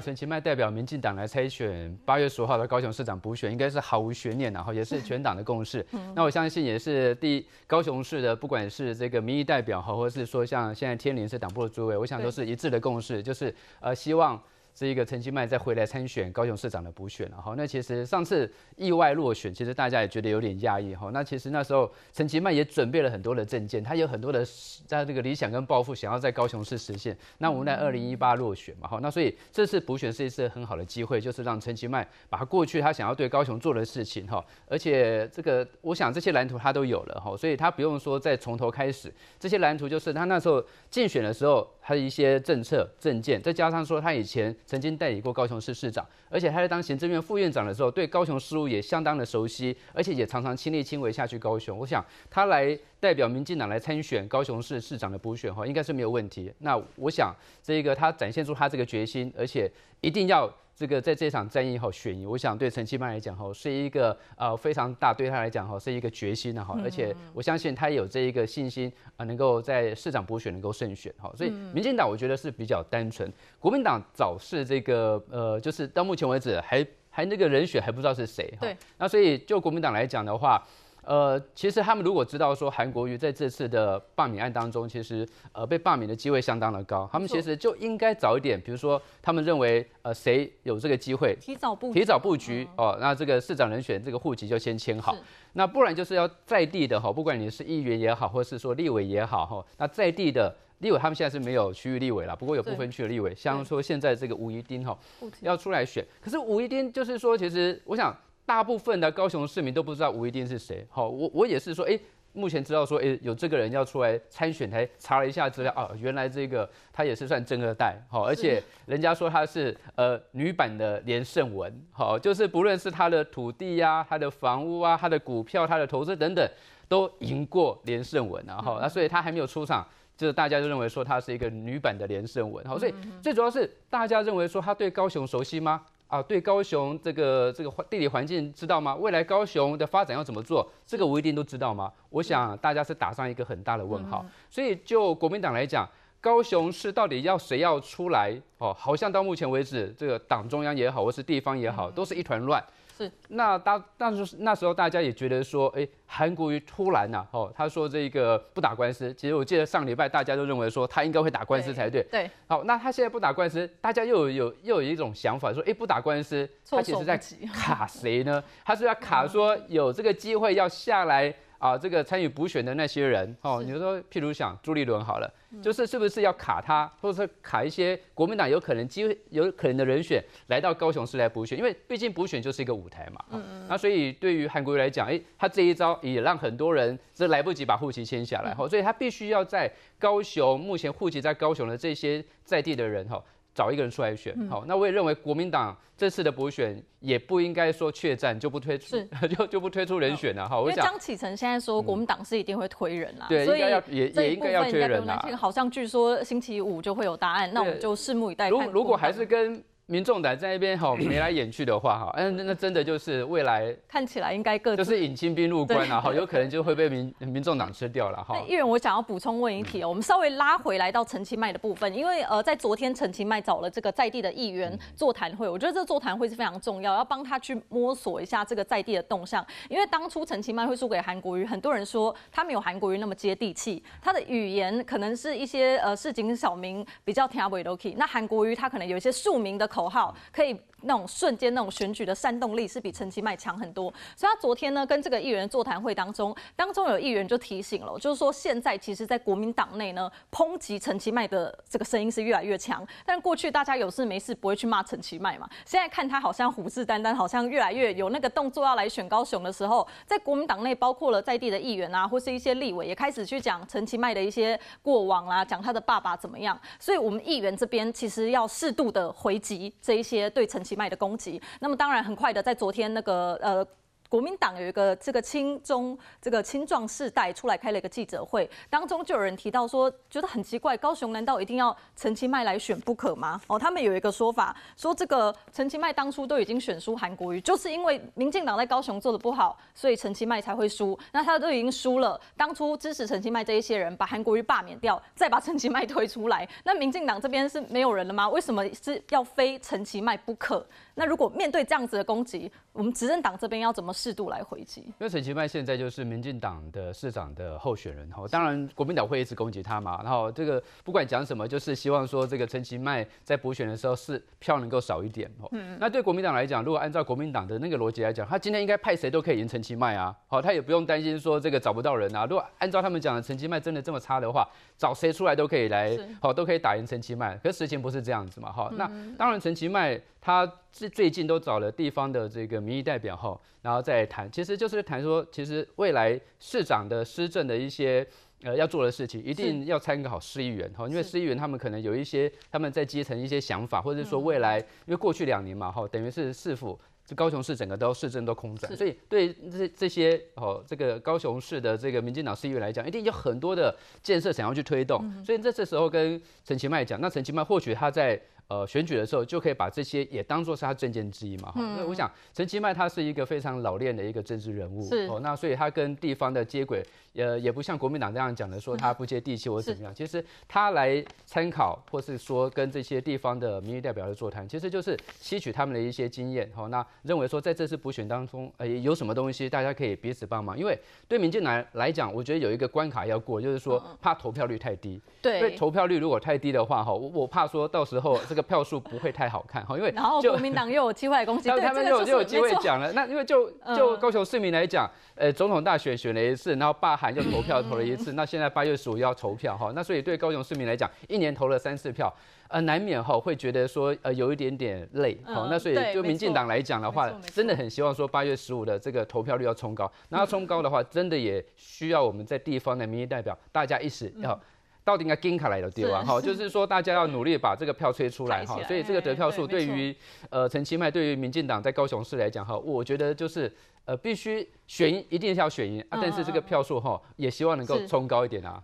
陈其迈代表民进党来参选八月十五号的高雄市长补选，应该是毫无悬念，然后也是全党的共识。那我相信也是第高雄市的，不管是这个民意代表哈，或者是说像现在天林是党部的诸位，我想都是一致的共识，就是呃希望。这一个陈其迈再回来参选高雄市长的补选，了哈。那其实上次意外落选，其实大家也觉得有点讶异哈。那其实那时候陈其迈也准备了很多的证件，他有很多的在这个理想跟抱负想要在高雄市实现。那无奈二零一八落选嘛，哈，那所以这次补选是一次很好的机会，就是让陈其迈把他过去他想要对高雄做的事情哈，而且这个我想这些蓝图他都有了哈，所以他不用说再从头开始。这些蓝图就是他那时候竞选的时候他的一些政策证件，再加上说他以前。曾经代理过高雄市市长，而且他在当行政院副院长的时候，对高雄事务也相当的熟悉，而且也常常亲力亲为下去高雄。我想他来代表民进党来参选高雄市市长的补选，哈，应该是没有问题。那我想这个他展现出他这个决心，而且一定要。这个在这场战役后选赢，我想对陈其迈来讲哈，是一个呃非常大，对他来讲哈是一个决心的哈，而且我相信他有这一个信心啊，能够在市长补选能够胜选哈，所以，民进党我觉得是比较单纯，国民党早是这个呃，就是到目前为止还还那个人选还不知道是谁哈，那所以就国民党来讲的话。呃，其实他们如果知道说韩国瑜在这次的罢免案当中，其实呃被罢免的机会相当的高，他们其实就应该早一点，比如说他们认为呃谁有这个机会，提早布提早布局哦，那这个市长人选这个户籍就先签好，那不然就是要在地的哈，不管你是议员也好，或是说立委也好哈，那在地的立委他们现在是没有区域立委了，不过有部分区的立委，像说现在这个吴怡丁哈要出来选，可是吴怡丁就是说其实我想。大部分的高雄市民都不知道吴一丁是谁。好，我我也是说，哎，目前知道说，哎，有这个人要出来参选，才查了一下资料哦，原来这个他也是算正二代，好，而且人家说他是呃女版的连胜文，好，就是不论是他的土地呀、他的房屋啊、他的股票、他的投资等等，都赢过连胜文，然后那所以他还没有出场，就是大家就认为说他是一个女版的连胜文，好，所以最主要是大家认为说他对高雄熟悉吗？啊，对高雄这个这个地理环境知道吗？未来高雄的发展要怎么做？这个我一定都知道吗？我想大家是打上一个很大的问号。所以就国民党来讲，高雄市到底要谁要出来？哦，好像到目前为止，这个党中央也好，或是地方也好，都是一团乱。是，那当但是那时候大家也觉得说，哎，韩国瑜突然呐，哦，他说这个不打官司。其实我记得上礼拜大家都认为说他应该会打官司才对。对。好，那他现在不打官司，大家又有又有一种想法说，哎，不打官司，他其实在卡谁呢？他是要卡说有这个机会要下来。啊，这个参与补选的那些人，哦，你说譬如想朱立伦好了，就是是不是要卡他，或者是卡一些国民党有可能机会有可能的人选来到高雄市来补选，因为毕竟补选就是一个舞台嘛，那所以对于韩国瑜来讲，哎，他这一招也让很多人是来不及把户籍迁下来，吼，所以他必须要在高雄，目前户籍在高雄的这些在地的人，吼。找一个人出来选，好，那我也认为国民党这次的补选也不应该说确战就不推出，就就不推出人选了哈。因为张启程现在说国民党是一定会推人啊，对，应该要也也应该要推人呐。好像据说星期五就会有答案，那我们就拭目以待。如如果还是跟。民众党在那边吼 眉来眼去的话哈，嗯，那真的就是未来 看起来应该个就是引清兵入关了哈，有可能就会被民民众党吃掉了哈。议员，我想要补充问一题哦，我们稍微拉回来到陈其迈的部分，因为呃，在昨天陈其迈找了这个在地的议员座谈会，我觉得这座谈会是非常重要，要帮他去摸索一下这个在地的动向。因为当初陈其迈会输给韩国瑜，很多人说他没有韩国瑜那么接地气，他的语言可能是一些呃市井小民比较听不都 k 那韩国瑜他可能有一些庶民的。口号可以那种瞬间那种选举的煽动力是比陈其迈强很多，所以他昨天呢跟这个议员座谈会当中，当中有议员就提醒了，就是说现在其实，在国民党内呢，抨击陈其迈的这个声音是越来越强。但过去大家有事没事不会去骂陈其迈嘛，现在看他好像虎视眈眈，好像越来越有那个动作要来选高雄的时候，在国民党内包括了在地的议员啊，或是一些立委也开始去讲陈其迈的一些过往啦，讲他的爸爸怎么样，所以我们议员这边其实要适度的回击。这一些对陈其迈的攻击，那么当然很快的，在昨天那个呃。国民党有一个这个青中这个青壮世代出来开了一个记者会，当中就有人提到说，觉得很奇怪，高雄难道一定要陈其迈来选不可吗？哦，他们有一个说法，说这个陈其迈当初都已经选输韩国瑜，就是因为民进党在高雄做的不好，所以陈其迈才会输。那他都已经输了，当初支持陈其迈这一些人，把韩国瑜罢免掉，再把陈其迈推出来，那民进党这边是没有人了吗？为什么是要非陈其迈不可？那如果面对这样子的攻击，我们执政党这边要怎么？适度来回击，因为陈其迈现在就是民进党的市长的候选人，吼，当然国民党会一直攻击他嘛，然后这个不管讲什么，就是希望说这个陈其迈在补选的时候是票能够少一点，吼，嗯，那对国民党来讲，如果按照国民党的那个逻辑来讲，他今天应该派谁都可以赢陈其迈啊，好，他也不用担心说这个找不到人啊。如果按照他们讲的陈其迈真的这么差的话，找谁出来都可以来，好，都可以打赢陈其迈。可实情不是这样子嘛，哈，那当然陈其迈他最最近都找了地方的这个民意代表，哈，然后。在谈，其实就是谈说，其实未来市长的施政的一些呃要做的事情，一定要参考市议员哈，因为市议员他们可能有一些他们在基层一些想法，或者是说未来，因为过去两年嘛哈，等于是市府就高雄市整个都市政都空转，所以对这这些哦这个高雄市的这个民进党市议员来讲，一定有很多的建设想要去推动，所以在这时候跟陈其迈讲，那陈其迈或许他在。呃，选举的时候就可以把这些也当做是他证件之一嘛，哈。那我想陈其迈他是一个非常老练的一个政治人物，哦，那所以他跟地方的接轨，呃，也不像国民党这样讲的说他不接地气或者怎么样。其实他来参考或是说跟这些地方的民意代表的座谈，其实就是吸取他们的一些经验，哈。那认为说在这次补选当中，呃，有什么东西大家可以彼此帮忙，因为对民进来来讲，我觉得有一个关卡要过，就是说怕投票率太低，对，因投票率如果太低的话，哈，我怕说到时候。这个票数不会太好看哈，因为然后国民党又有机会攻击，那 他们又就有机会讲了。那因为就就高雄市民来讲，呃，总统大选选了一次，然后罢韩又投票投了一次，那现在八月十五要投票哈，那所以对高雄市民来讲，一年投了三次票，呃，难免哈会觉得说呃有一点点累哈。那所以就民进党来讲的话，真的很希望说八月十五的这个投票率要冲高，那冲高的话，真的也需要我们在地方的民意代表大家一起要。到底应该跟卡来的对吧？哈，就是说大家要努力把这个票吹出来哈。所以这个得票数对于呃陈其迈，对于民进党在高雄市来讲哈，我觉得就是呃必须选一定是要选赢啊，但是这个票数哈也希望能够冲高一点啊。